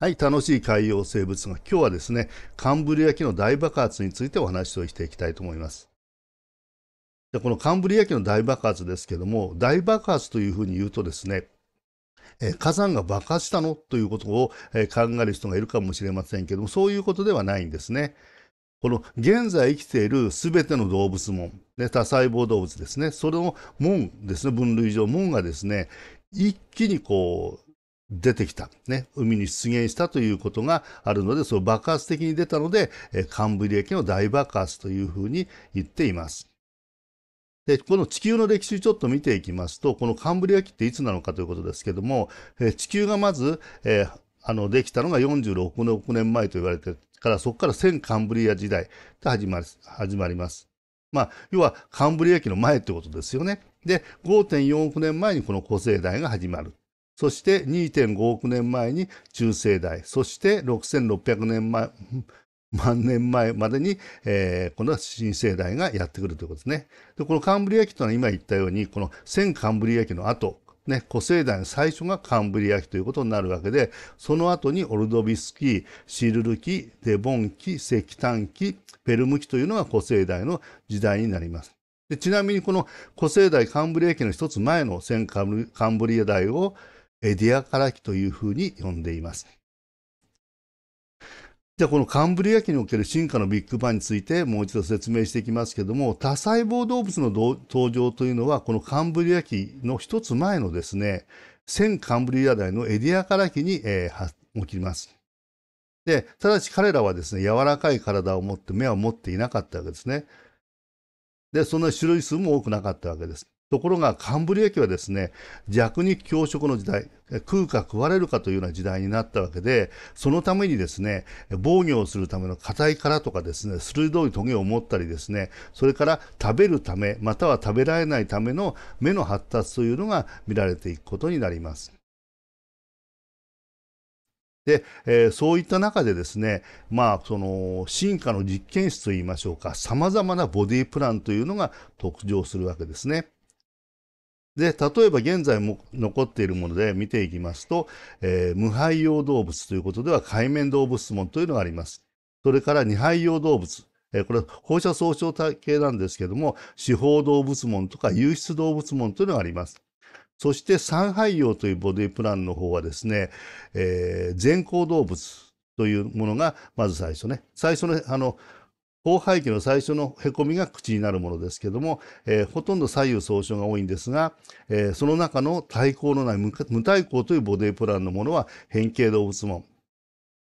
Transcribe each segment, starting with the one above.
はい、楽しい海洋生物が今日はですね、カンブリア紀の大爆発についてお話をしていきたいと思います。でこのカンブリア紀の大爆発ですけども、大爆発というふうに言うとですね、え火山が爆発したのということを、え考える人がいるかもしれませんけども、そういうことではないんですね。この現在生きているすべての動物門、ね、多細胞動物ですね、それの門ですね、分類上、門がですね、一気にこう、出てきた、ね、海に出現したということがあるので、その爆発的に出たので、カンブリア紀の大爆発というふうに言っています。で、この地球の歴史ちょっと見ていきますと、このカンブリア紀っていつなのかということですけども、地球がまず、えー、あの、できたのが46億年前と言われてから、そこから1000カンブリア時代と始まり始まります。まあ、要はカンブリア紀の前いうことですよね。で、5.4億年前にこの古生代が始まる。そして2.5億年前に中生代、そして6600年前、万年前までに、えー、この新生代がやってくるということですね。で、このカンブリア紀というのは今言ったように、この先カンブリア紀の後、ね、古生代の最初がカンブリア紀ということになるわけで、その後にオルドビス紀、シルル紀、デボン紀、石炭紀、ペルム紀というのが古生代の時代になります。ちなみにこの古生代カンブリア紀の一つ前の先カンブリア代を、ディアカラキというふうに呼んでいます。じゃあこのカンブリア紀における進化のビッグバンについてもう一度説明していきますけども多細胞動物の登場というのはこのカンブリア紀の一つ前のですね先カンブリア代のエディアカラキに、えー、起きます。でただし彼らはですね柔らかい体を持って目を持っていなかったわけですね。でそんな種類数も多くなかったわけです。ところがカンブリア紀はですね弱肉強食の時代食うか食われるかというような時代になったわけでそのためにですね防御をするための硬い殻とかですね鋭いトゲを持ったりですねそれから食べるためまたは食べられないための目の発達というのが見られていくことになります。で、えー、そういった中でですね、まあ、その進化の実験室といいましょうか、さまざまなボディプランというのが特徴するわけですね。で、例えば現在も残っているもので見ていきますと、えー、無肺葉動物ということでは海面動物門というのがあります。それから二肺用動物。えー、これ放射総称系なんですけども、四方動物門とか有質動物門というのがあります。そして三肺用というボディプランの方はですね、えー、全行動物というものがまず最初ね、最初のあの後背筋の最初のへこみが口になるものですけども、えー、ほとんど左右相称が多いんですが、えー、その中の対抗のない無対抗というボディプランのものは変形動物門。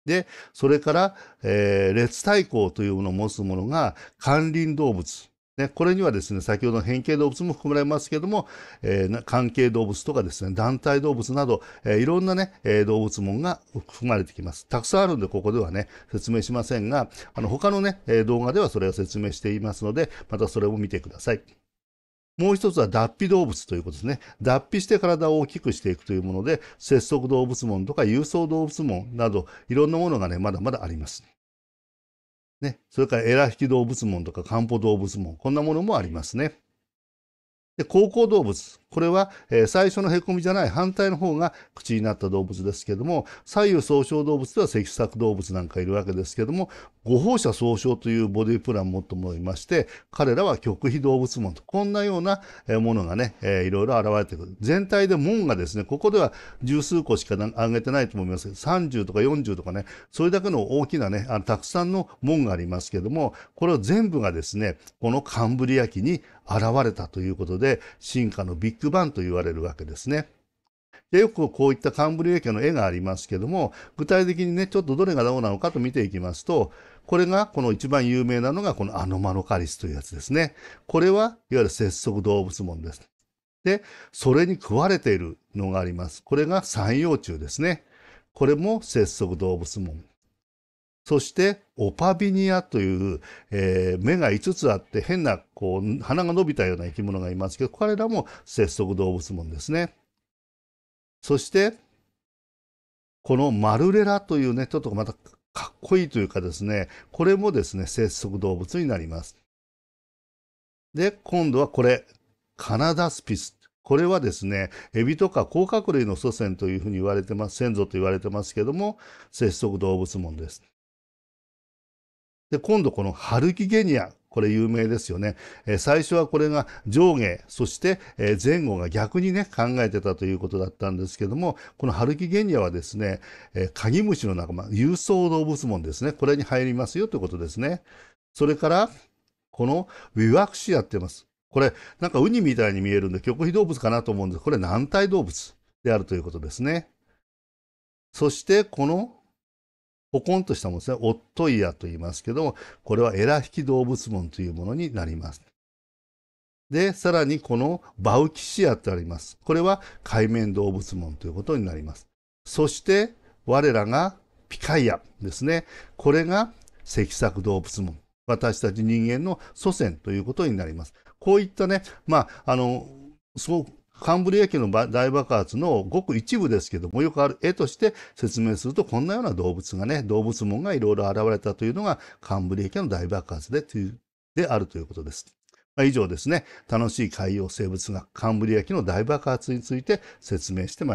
で、それから、えー、列対抗というものを持つものが管理動物。ね、これにはですね、先ほどの変形動物も含まれますけども、えー、関係動物とかですね、団体動物など、えー、いろんなね、えー、動物門が含まれてきます。たくさんあるんで、ここではね、説明しませんが、あの、他のね、え動画ではそれを説明していますので、またそれを見てください。もう一つは脱皮動物ということですね。脱皮して体を大きくしていくというもので、節足動物門とか有層動物門など、いろんなものがね、まだまだあります。ね、それからエラ引き動物門とか漢方動物門、こんなものもありますね。で、高校動物。これは、えー、最初のへこみじゃない反対の方が口になった動物ですけども、左右総称動物では脊索動物なんかいるわけですけども、五放射総称というボディプランもっともいまして、彼らは極秘動物門と、こんなようなものがね、えー、いろいろ現れてくる。全体で門がですね、ここでは十数個しか挙げてないと思いますけど、30とか40とかね、それだけの大きなね、あのたくさんの門がありますけども、これを全部がですね、このカンブリア紀に現れたということで、進化のビッッグバンと言われるわけですね。でよくこういったカンブリア家の絵がありますけども、具体的にね、ちょっとどれがどうなのかと見ていきますと、これがこの一番有名なのがこのアノマロカリスというやつですね。これはいわゆる節足動物門です。で、それに食われているのがあります。これが三葉虫ですね。これも節足動物門。そしてオパビニアという、えー、目が5つあって変なこう鼻が伸びたような生き物がいますけど彼らも節足動物門ですね。そしてこのマルレラというねちょっとまたかっこいいというかですねこれもですね節足動物になります。で今度はこれカナダスピスこれはですね、エビとか甲殻類の祖先というふうに言われてます、先祖と言われてますけども、節足動物門です。で、今度このハルキゲニア、これ有名ですよね。え最初はこれが上下、そして、え前後が逆にね、考えてたということだったんですけども、このハルキゲニアはですね、えカギムシの仲間、有層動物門ですね。これに入りますよということですね。それから、このウィワクシアって言います。これ、なんかウニみたいに見えるんで、極秘動物かなと思うんです。これ軟体動物であるということですね。そして、このポコンとしたものですね。オットイヤと言いますけども、これはエラ引き動物門というものになります。で、さらにこのバウキシアとあります。これは海面動物門ということになります。そして我らがピカイアですね。これが脊索動物門。私たち人間の祖先ということになります。こういったね、まあ、あの、すごくカンブリア紀の大爆発のごく一部ですけども、よくある絵として説明すると、こんなような動物がね、動物門がいろいろ現れたというのが、カンブリア紀の大爆発でであるということです。まあ、以上ですね、楽しい海洋生物学、カンブリア紀の大爆発について説明してまいりました。